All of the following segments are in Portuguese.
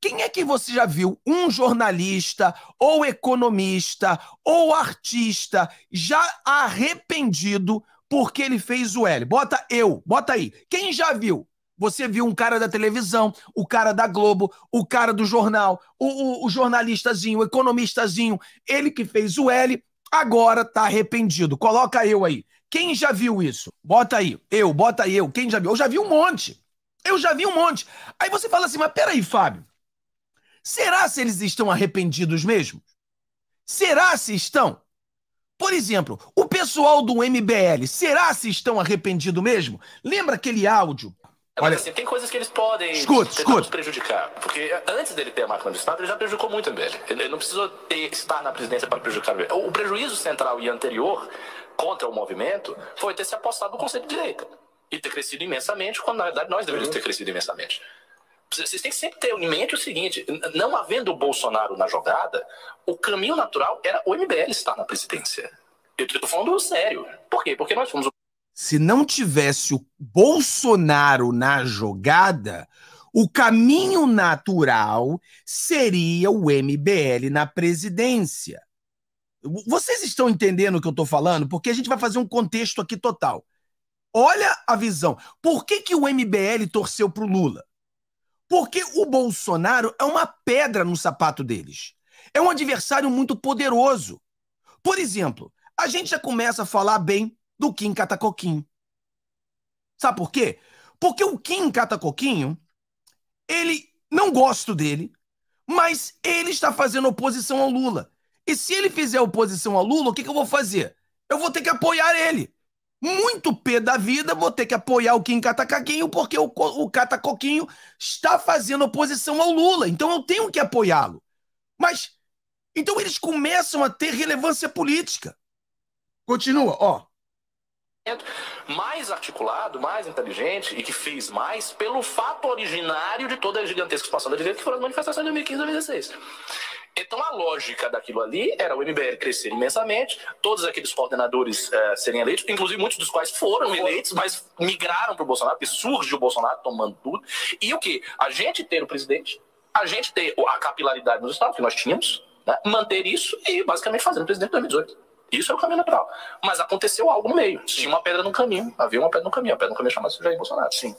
Quem é que você já viu um jornalista, ou economista, ou artista já arrependido porque ele fez o L? Bota eu, bota aí. Quem já viu? Você viu um cara da televisão, o cara da Globo, o cara do jornal, o, o, o jornalistazinho, o economistazinho, ele que fez o L, agora tá arrependido. Coloca eu aí. Quem já viu isso? Bota aí. Eu, bota eu. Quem já viu? Eu já vi um monte. Eu já vi um monte. Aí você fala assim, mas peraí, Fábio. Será se eles estão arrependidos mesmo? Será se estão? Por exemplo, o pessoal do MBL, será se estão arrependidos mesmo? Lembra aquele áudio? É, Olha, assim, tem coisas que eles podem escuta, escuta. prejudicar. Porque antes dele ter a máquina do Estado, ele já prejudicou muito o MBL. Ele não precisou ter, estar na presidência para prejudicar o MBL. O prejuízo central e anterior contra o movimento foi ter se apostado do Conselho de Direita e ter crescido imensamente, quando na verdade nós deveríamos ter crescido imensamente. Vocês têm que sempre ter em mente o seguinte: não havendo o Bolsonaro na jogada, o caminho natural era o MBL estar na presidência. Eu estou falando sério. Por quê? Porque nós fomos. Se não tivesse o Bolsonaro na jogada, o caminho natural seria o MBL na presidência. Vocês estão entendendo o que eu estou falando? Porque a gente vai fazer um contexto aqui total. Olha a visão. Por que, que o MBL torceu pro Lula? Porque o Bolsonaro é uma pedra no sapato deles. É um adversário muito poderoso. Por exemplo, a gente já começa a falar bem do Kim Catacoquinho. Sabe por quê? Porque o Kim Catacoquinho, ele não gosto dele, mas ele está fazendo oposição ao Lula. E se ele fizer oposição ao Lula, o que, que eu vou fazer? Eu vou ter que apoiar ele muito pé da vida, vou ter que apoiar o Kim Catacaquinho, porque o, o Catacoquinho está fazendo oposição ao Lula. Então eu tenho que apoiá-lo. Mas, então eles começam a ter relevância política. Continua, ó mais articulado, mais inteligente e que fez mais pelo fato originário de toda a gigantesca expansão da direita que foram as manifestações de 2015 e 2016. Então a lógica daquilo ali era o MBL crescer imensamente, todos aqueles coordenadores eh, serem eleitos, inclusive muitos dos quais foram eleitos, mas migraram para o Bolsonaro, porque surge o Bolsonaro tomando tudo. E o que? A gente ter o presidente, a gente ter a capilaridade nos estados que nós tínhamos, né? manter isso e basicamente fazer o presidente de 2018. Isso é o caminho natural. Mas aconteceu algo no meio. Tinha uma pedra no caminho. Havia uma pedra no caminho. A pedra no caminho é chamava-se Jair Bolsonaro, sim.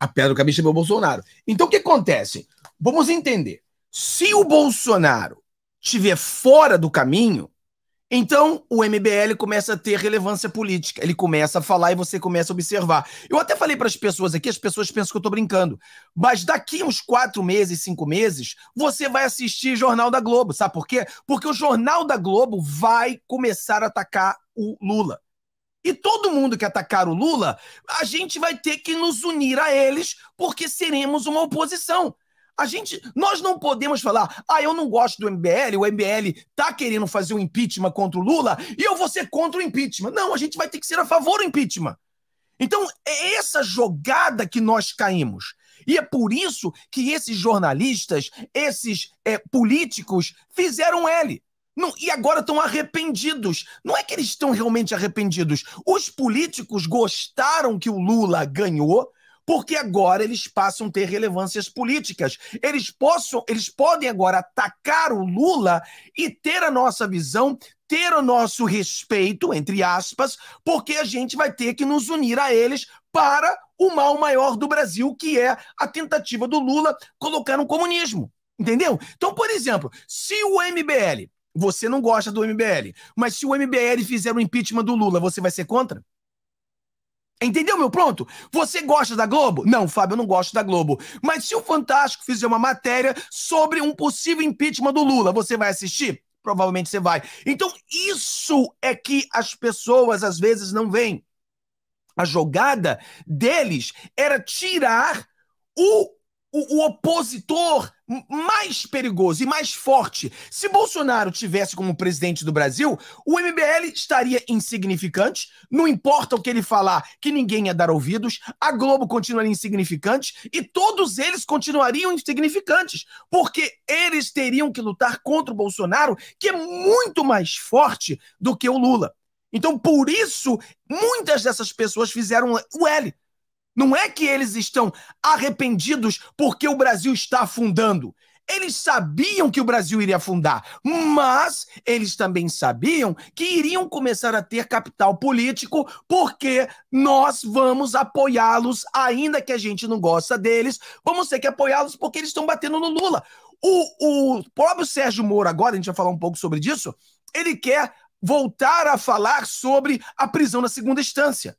A pedra no caminho chamou é Bolsonaro. Então o que acontece? Vamos entender. Se o Bolsonaro estiver fora do caminho, então o MBL começa a ter relevância política. Ele começa a falar e você começa a observar. Eu até falei para as pessoas aqui, as pessoas pensam que eu estou brincando. Mas daqui uns quatro meses, cinco meses, você vai assistir Jornal da Globo. Sabe por quê? Porque o Jornal da Globo vai começar a atacar o Lula. E todo mundo que atacar o Lula, a gente vai ter que nos unir a eles, porque seremos uma oposição. A gente, nós não podemos falar, ah, eu não gosto do MBL, o MBL tá querendo fazer um impeachment contra o Lula e eu vou ser contra o impeachment. Não, a gente vai ter que ser a favor do impeachment. Então, é essa jogada que nós caímos. E é por isso que esses jornalistas, esses é, políticos fizeram L. Não, e agora estão arrependidos. Não é que eles estão realmente arrependidos. Os políticos gostaram que o Lula ganhou, porque agora eles passam a ter relevâncias políticas. Eles, possam, eles podem agora atacar o Lula e ter a nossa visão, ter o nosso respeito, entre aspas, porque a gente vai ter que nos unir a eles para o mal maior do Brasil, que é a tentativa do Lula colocar um comunismo. Entendeu? Então, por exemplo, se o MBL, você não gosta do MBL, mas se o MBL fizer o impeachment do Lula, você vai ser contra? Entendeu, meu? Pronto. Você gosta da Globo? Não, Fábio, eu não gosto da Globo. Mas se o Fantástico fizer uma matéria sobre um possível impeachment do Lula, você vai assistir? Provavelmente você vai. Então, isso é que as pessoas às vezes não veem. A jogada deles era tirar o o, o, opositor mais perigoso e mais forte. Se Bolsonaro tivesse como presidente do Brasil, o MBL estaria insignificante, não importa o que ele falar, que ninguém ia dar ouvidos, a Globo continuaria insignificante e todos eles continuariam insignificantes, porque eles teriam que lutar contra o Bolsonaro, que é muito mais forte do que o Lula. Então, por isso, muitas dessas pessoas fizeram o L não é que eles estão arrependidos porque o Brasil está afundando. Eles sabiam que o Brasil iria afundar, mas eles também sabiam que iriam começar a ter capital político, porque nós vamos apoiá-los, ainda que a gente não gosta deles, vamos ter que apoiá-los porque eles estão batendo no Lula. O, o próprio Sérgio Moro, agora, a gente vai falar um pouco sobre isso, ele quer voltar a falar sobre a prisão na segunda instância.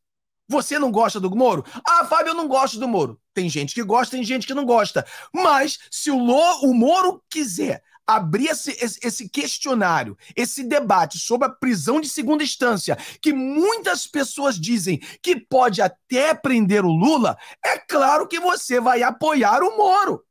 Você não gosta do Moro? Ah, Fábio, eu não gosto do Moro. Tem gente que gosta, tem gente que não gosta. Mas se o, Lo, o Moro quiser abrir esse, esse, questionário, esse debate sobre a prisão de segunda instância, que muitas pessoas dizem que pode até prender o Lula, é claro que você vai apoiar o Moro.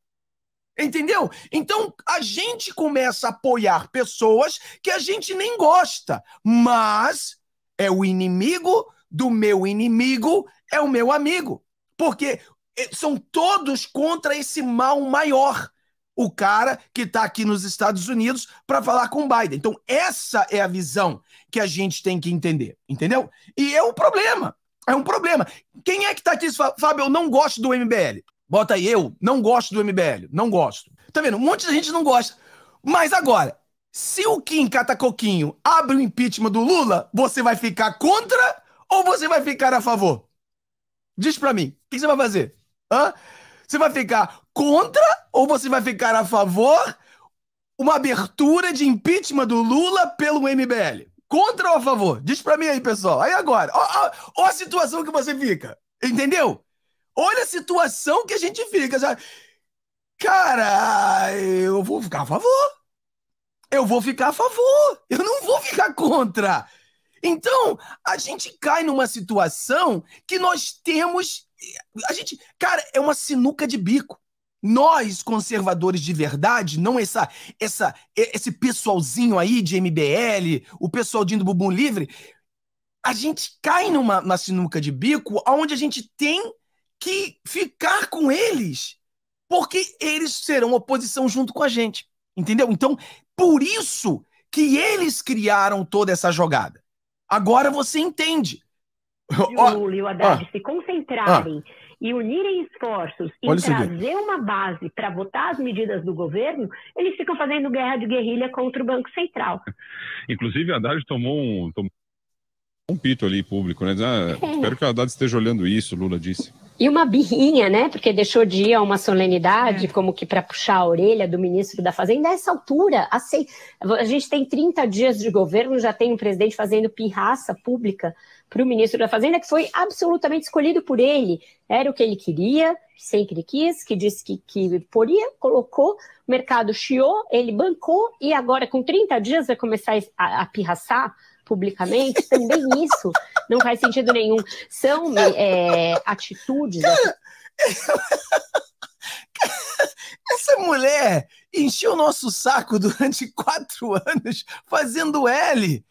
Entendeu? Então a gente começa a apoiar pessoas que a gente nem gosta, mas é o inimigo do meu inimigo é o meu amigo. Porque eh, são todos contra esse mal maior. O cara que está aqui nos Estados Unidos para falar com Biden. Então, essa é a visão que a gente tem que entender, entendeu? E é um problema. É um problema. Quem é que está aqui? Fábio, eu não gosto do MBL. Bota aí, eu não gosto do MBL. Não gosto. Tá vendo? Um monte de gente não gosta. Mas agora, se o Kim Catacoquinho abre o impeachment do Lula, você vai ficar contra ou você vai ficar a favor? Diz para mim, o que você vai fazer? Hã? Você vai ficar contra ou você vai ficar a favor uma abertura de impeachment do Lula pelo MBL? Contra ou a favor? Diz para mim aí, pessoal. Aí agora, ó, ó, ó a situação que você fica, entendeu? Olha a situação que a gente fica, sabe? Cara, eu vou ficar a favor. Eu vou ficar a favor. Eu não vou ficar contra. Então, a gente cai numa situação que nós temos. A gente, cara, é uma sinuca de bico. Nós, conservadores de verdade, não essa, essa, esse pessoalzinho aí de MBL, o de do Bumbum Livre, a gente cai numa, numa sinuca de bico onde a gente tem que ficar com eles, porque eles serão oposição junto com a gente. Entendeu? Então, por isso que eles criaram toda essa jogada. Agora você entende. Se o Lula e o Haddad ah, se concentrarem ah, e unirem esforços e trazer uma base para votar as medidas do governo, eles ficam fazendo guerra de guerrilha contra o Banco Central. Inclusive, Haddad tomou um, tomou um pito ali público, né? Ah, espero que o Haddad esteja olhando isso, Lula disse. E uma birrinha, né? Porque deixou de ir a uma solenidade, é. como que para puxar a orelha do ministro da Fazenda. A essa altura, a, a gente tem 30 dias de governo, já tem um presidente fazendo pirraça pública para o ministro da Fazenda, que foi absolutamente escolhido por ele. Era o que ele queria, sempre quis, que disse que, que poria, colocou, o mercado chiou, ele bancou, e agora, com 30 dias, vai começar a, a pirraçar publicamente, também isso não faz sentido nenhum. São é, atitudes. Cara, assim. essa mulher encheu o nosso saco durante quatro anos fazendo L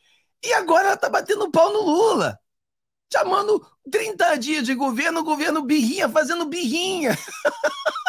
e agora ela tá batendo pau no Lula. Chamando 30 dias de governo, governo birrinha, fazendo birrinha.